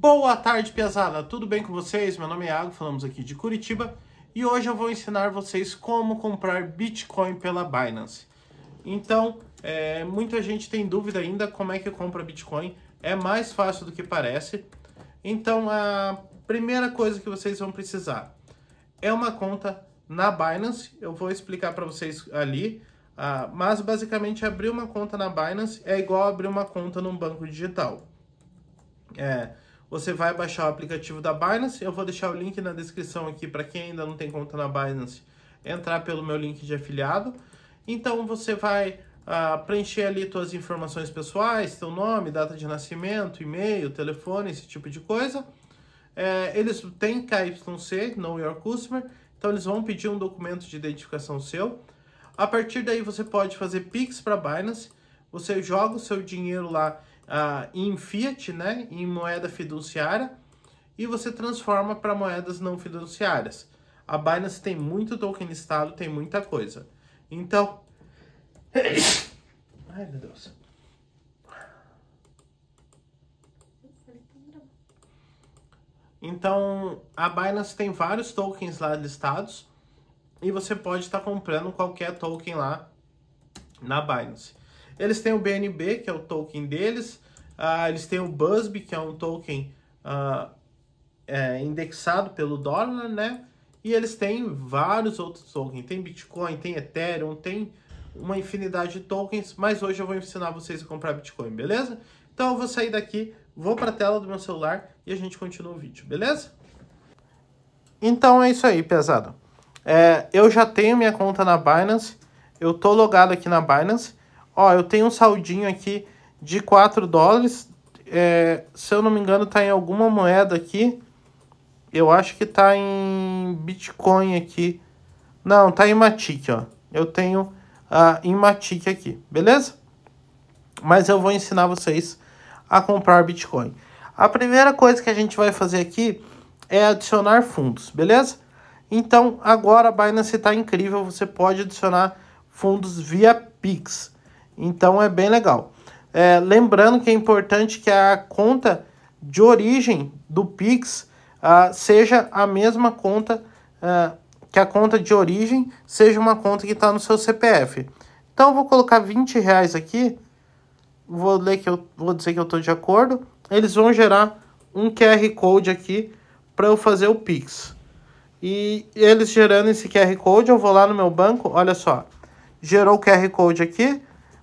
Boa tarde, pesada! Tudo bem com vocês? Meu nome é Iago, falamos aqui de Curitiba e hoje eu vou ensinar vocês como comprar Bitcoin pela Binance. Então, é, muita gente tem dúvida ainda como é que compra Bitcoin. É mais fácil do que parece. Então, a primeira coisa que vocês vão precisar é uma conta na Binance. Eu vou explicar para vocês ali. Ah, mas basicamente abrir uma conta na Binance é igual abrir uma conta num banco digital. É, você vai baixar o aplicativo da Binance. Eu vou deixar o link na descrição aqui para quem ainda não tem conta na Binance entrar pelo meu link de afiliado. Então você vai ah, preencher ali suas informações pessoais, seu nome, data de nascimento, e-mail, telefone, esse tipo de coisa. É, eles têm KYC, Know Your Customer, então eles vão pedir um documento de identificação seu. A partir daí você pode fazer Pix para Binance, você joga o seu dinheiro lá em fiat, né, em moeda fiduciária, e você transforma para moedas não fiduciárias. A Binance tem muito token listado, tem muita coisa. Então, ai meu Deus. Então, a Binance tem vários tokens lá listados e você pode estar tá comprando qualquer token lá na Binance. Eles têm o BNB, que é o token deles, uh, eles têm o BUSB, que é um token uh, é, indexado pelo dólar, né? E eles têm vários outros tokens, tem Bitcoin, tem Ethereum, tem uma infinidade de tokens, mas hoje eu vou ensinar vocês a comprar Bitcoin, beleza? Então eu vou sair daqui, vou para a tela do meu celular e a gente continua o vídeo, beleza? Então é isso aí, pesado. É, eu já tenho minha conta na Binance, eu tô logado aqui na Binance Ó, eu tenho um saldinho aqui de 4 dólares. É, se eu não me engano, tá em alguma moeda aqui. Eu acho que tá em Bitcoin aqui. Não, tá em Matic, ó. Eu tenho a ah, em Matic aqui, beleza? Mas eu vou ensinar vocês a comprar Bitcoin. A primeira coisa que a gente vai fazer aqui é adicionar fundos, beleza? Então, agora a Binance está incrível, você pode adicionar fundos via Pix. Então é bem legal. É, lembrando que é importante que a conta de origem do Pix ah, seja a mesma conta, ah, que a conta de origem seja uma conta que está no seu CPF. Então vou colocar 20 reais aqui, vou, ler que eu, vou dizer que eu estou de acordo, eles vão gerar um QR Code aqui para eu fazer o Pix. E eles gerando esse QR Code, eu vou lá no meu banco, olha só, gerou o QR Code aqui,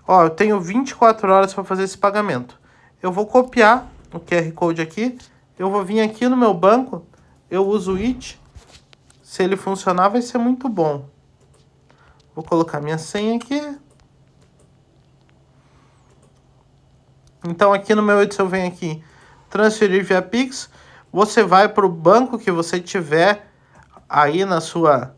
Ó, eu tenho 24 horas para fazer esse pagamento. Eu vou copiar o QR Code aqui, eu vou vir aqui no meu banco, eu uso o IT, se ele funcionar vai ser muito bom. Vou colocar minha senha aqui. Então aqui no meu IT, eu venho aqui, transferir via Pix, você vai para o banco que você tiver aí na sua,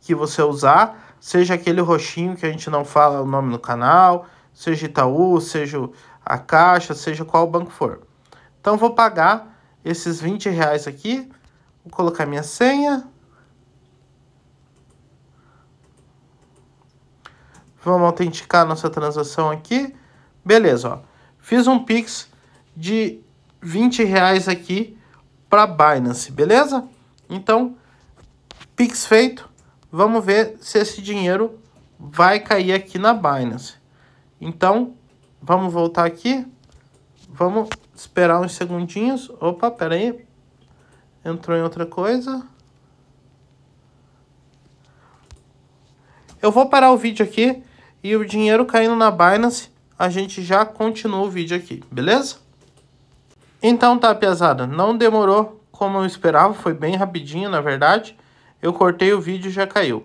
que você usar, seja aquele roxinho que a gente não fala o nome no canal, seja Itaú, seja a Caixa, seja qual banco for. Então vou pagar esses 20 reais aqui, vou colocar minha senha. Vamos autenticar nossa transação aqui. Beleza, ó. Fiz um Pix de 20 reais aqui para Binance, beleza? Então, Pix feito. Vamos ver se esse dinheiro vai cair aqui na Binance. Então, vamos voltar aqui. Vamos esperar uns segundinhos. Opa, pera aí. Entrou em outra coisa. Eu vou parar o vídeo aqui e o dinheiro caindo na Binance, a gente já continua o vídeo aqui, beleza? Então tá, pesada, não demorou como eu esperava, foi bem rapidinho, na verdade. Eu cortei o vídeo e já caiu.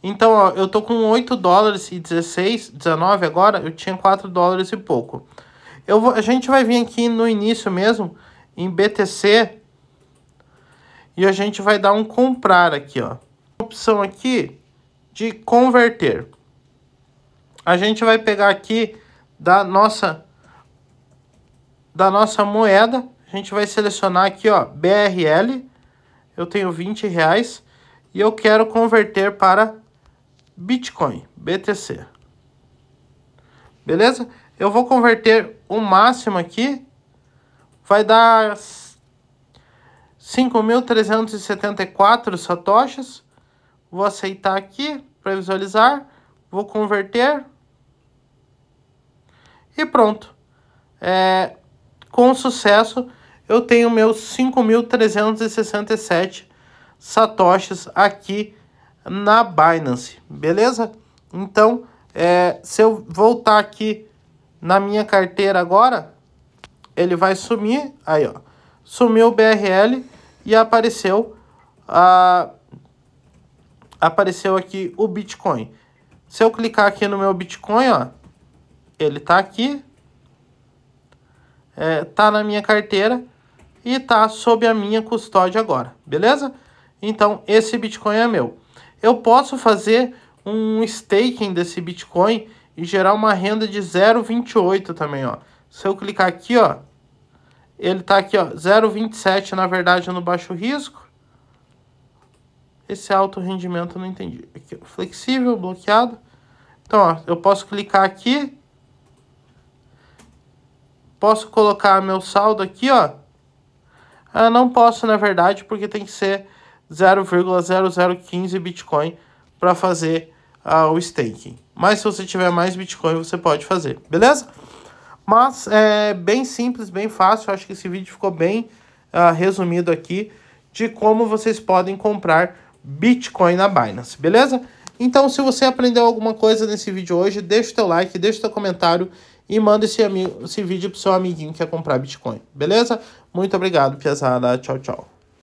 Então, ó, eu tô com 8 dólares e 16, 19 agora, eu tinha 4 dólares e pouco. Eu vou, a gente vai vir aqui no início mesmo, em BTC, e a gente vai dar um comprar aqui, ó. Opção aqui de converter. A gente vai pegar aqui da nossa, da nossa moeda, a gente vai selecionar aqui, ó, BRL, eu tenho 20 reais, e eu quero converter para Bitcoin, BTC. Beleza? Eu vou converter o máximo aqui, vai dar 5.374 satoshis. Vou aceitar aqui para visualizar, vou converter e pronto. É, com sucesso, eu tenho meus 5.367 satoshis aqui na Binance, beleza? Então, é, se eu voltar aqui na minha carteira agora, ele vai sumir, aí ó, sumiu o BRL e apareceu a apareceu aqui o Bitcoin. Se eu clicar aqui no meu Bitcoin, ó, ele tá aqui, é, tá na minha carteira e tá sob a minha custódia agora, beleza? Então, esse Bitcoin é meu. Eu posso fazer um staking desse Bitcoin e gerar uma renda de 0,28 também, ó. Se eu clicar aqui, ó, ele tá aqui, ó, 0,27 na verdade no baixo risco. Esse alto rendimento não entendi. Aqui, flexível, bloqueado. Então, ó, eu posso clicar aqui. Posso colocar meu saldo aqui, ó. Ah, não posso, na verdade, porque tem que ser 0,0015 Bitcoin para fazer uh, o staking. Mas se você tiver mais Bitcoin, você pode fazer, beleza? Mas é bem simples, bem fácil. Acho que esse vídeo ficou bem uh, resumido aqui de como vocês podem comprar Bitcoin na Binance, beleza? Então, se você aprendeu alguma coisa nesse vídeo hoje, deixa o teu like, deixa o teu comentário e manda esse, amigo, esse vídeo pro seu amiguinho que quer comprar Bitcoin, beleza? Muito obrigado, Piazada. Tchau, tchau.